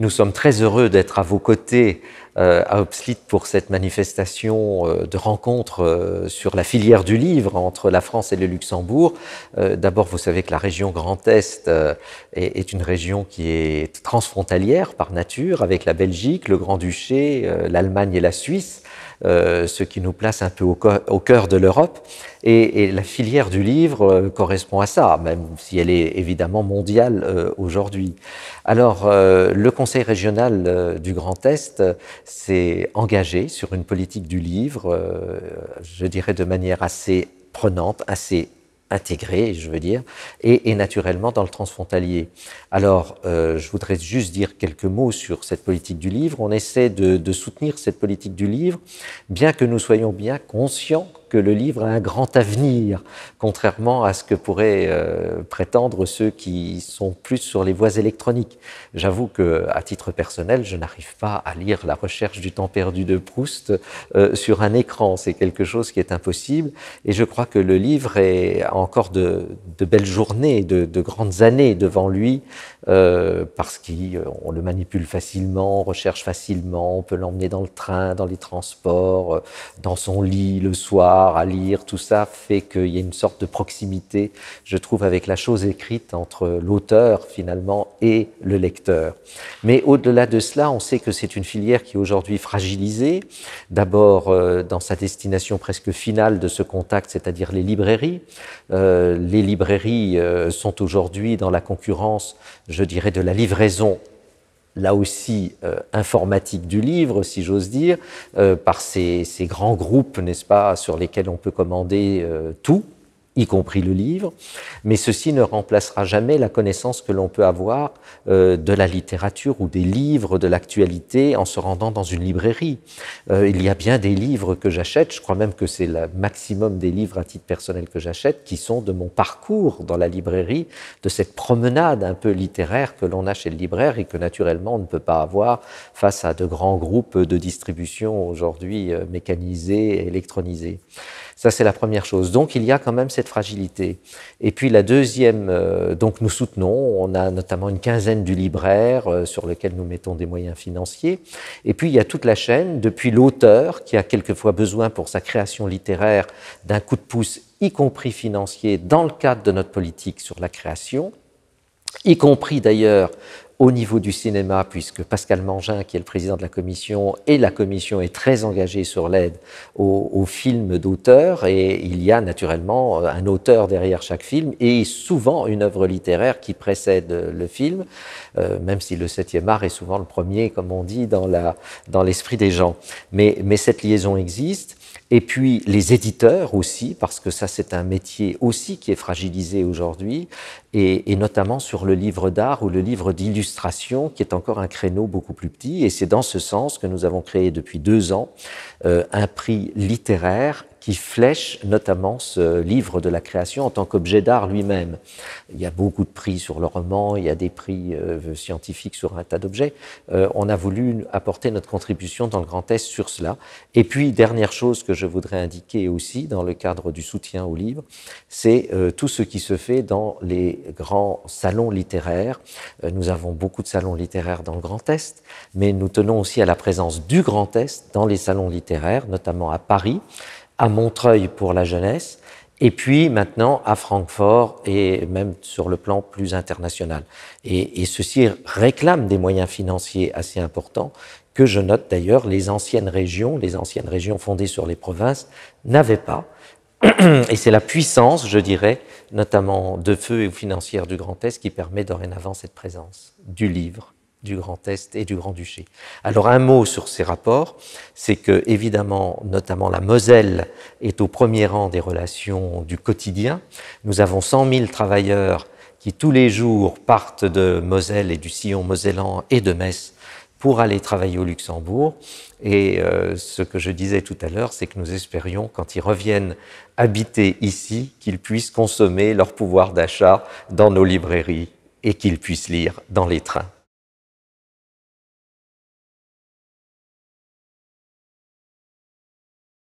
Nous sommes très heureux d'être à vos côtés euh, à Obslit pour cette manifestation euh, de rencontre euh, sur la filière du livre entre la France et le Luxembourg. D'abord, vous savez que la région Grand Est est, une région qui est transfrontalière par nature, avec la Belgique, le Grand-Duché, l'Allemagne et la Suisse. ce qui nous place un peu au, cœur de l'Europe. Et, la filière du livre correspond à ça, même si elle est évidemment mondiale aujourd'hui. Alors, le Conseil régional du Grand Est s'est engagé sur une politique du livre, euh, je dirais de manière assez prenante, assez intégrée, je veux dire, et, naturellement dans le transfrontalier. Alors, euh, je voudrais juste dire quelques mots sur cette politique du livre. On essaie de soutenir cette politique du livre, bien que nous soyons bien conscients que le livre a un grand avenir, contrairement à ce que pourraient euh, prétendre ceux qui sont plus sur les voies électroniques. J'avoue que, à titre personnel, je n'arrive pas à lire La recherche du temps perdu de Proust euh, sur un écran. C'est quelque chose qui est impossible. Et je crois que le livre a encore de, belles journées, de, grandes années devant lui, euh, parce qu'on le manipule facilement, on recherche facilement, on peut l'emmener dans le train, dans les transports, dans son lit le soir à lire, tout ça fait qu'il y a une sorte de proximité, je trouve, avec la chose écrite entre l'auteur finalement et le lecteur. Mais au-delà de cela, on sait que c'est une filière qui est aujourd'hui fragilisée, d'abord euh, dans sa destination presque finale de ce contact, c'est-à-dire les librairies. Euh, les librairies euh, sont aujourd'hui dans la concurrence, je dirais, de la livraison là aussi euh, informatique du livre, si j'ose dire, euh, par ces, ces, grands groupes, n'est-ce pas, sur lesquels on peut commander euh, tout, y compris le livre, mais ceci ne remplacera jamais la connaissance que l'on peut avoir euh, de la littérature ou des livres de l'actualité en se rendant dans une librairie. Euh, il y a bien des livres que j'achète, je crois même que c'est le maximum des livres à titre personnel que j'achète, qui sont de mon parcours dans la librairie, de cette promenade un peu littéraire que l'on a chez le libraire et que naturellement on ne peut pas avoir face à de grands groupes de distribution aujourd'hui euh, mécanisés et électronisés. Ça, c'est la première chose. Donc, il y a quand même cette fragilité. Et puis, la deuxième, euh, donc, nous soutenons, on a notamment une quinzaine du libraire euh, sur lequel nous mettons des moyens financiers. Et puis, il y a toute la chaîne, depuis l'auteur, qui a quelquefois besoin pour sa création littéraire d'un coup de pouce, y compris financier, dans le cadre de notre politique sur la création y compris d'ailleurs au niveau du cinéma, puisque Pascal Mangin, qui est le président de la commission, et la commission est très engagée sur l'aide aux, films d'auteurs, et il y a naturellement euh, un auteur derrière chaque film, et souvent une œuvre littéraire qui précède euh, le film, euh, même si le septième art est souvent le premier, comme on dit, dans l'esprit des gens. mais cette liaison existe. Et puis les éditeurs aussi, parce que ça c'est un métier aussi qui est fragilisé aujourd'hui, et, notamment sur le livre d'art ou le livre d'illustration, qui est encore un créneau beaucoup plus petit. Et c'est dans ce sens que nous avons créé depuis deux ans euh, un prix littéraire qui flèche notamment ce livre de la création en tant qu'objet d'art lui-même. Il y a beaucoup de prix sur le roman, il y a des prix euh, scientifiques sur un tas d'objets. Euh, on a voulu apporter notre contribution dans le Grand Est sur cela. Et puis, dernière chose que je voudrais indiquer aussi dans le cadre du soutien au livre, c'est euh, tout ce qui se fait dans les grands salons littéraires. nous avons beaucoup de salons littéraires dans le Grand Est, mais nous tenons aussi à la présence du Grand Est dans les salons littéraires, notamment à Paris à Montreuil pour la jeunesse, et puis maintenant à Francfort et même sur le plan plus international. Et, ceci réclame des moyens financiers assez importants que je note d'ailleurs les anciennes régions, les anciennes régions fondées sur les provinces n'avaient pas. Et c'est la puissance, je dirais, notamment de feu et financière du Grand Est, qui permet dorénavant cette présence du livre du Grand Est et du Grand-Duché. Alors un mot sur ces rapports, c'est que évidemment, notamment la Moselle est au premier rang des relations du quotidien. Nous avons 100 000 travailleurs qui tous les jours partent de Moselle et du sillon mosellan et de Metz pour aller travailler au Luxembourg. Et euh, ce que je disais tout à l'heure, c'est que nous espérions, quand ils reviennent habiter ici, qu'ils puissent consommer leur pouvoir d'achat dans nos librairies et qu'ils puissent lire dans les trains.